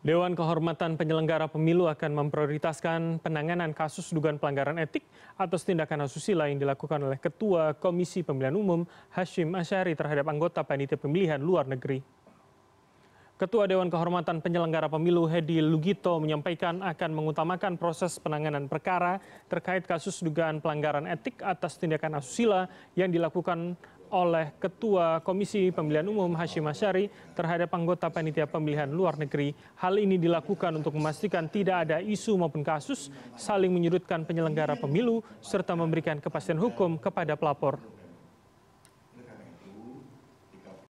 Dewan Kehormatan Penyelenggara Pemilu akan memprioritaskan penanganan kasus dugaan pelanggaran etik atau tindakan asusila yang dilakukan oleh Ketua Komisi Pemilihan Umum Hashim Asyari terhadap anggota panitia pemilihan luar negeri. Ketua Dewan Kehormatan Penyelenggara Pemilu Hedi Lugito menyampaikan akan mengutamakan proses penanganan perkara terkait kasus dugaan pelanggaran etik atas tindakan asusila yang dilakukan oleh Ketua Komisi Pemilihan Umum Hashim Asyari terhadap anggota panitia pemilihan luar negeri. Hal ini dilakukan untuk memastikan tidak ada isu maupun kasus saling menyudutkan penyelenggara pemilu serta memberikan kepastian hukum kepada pelapor.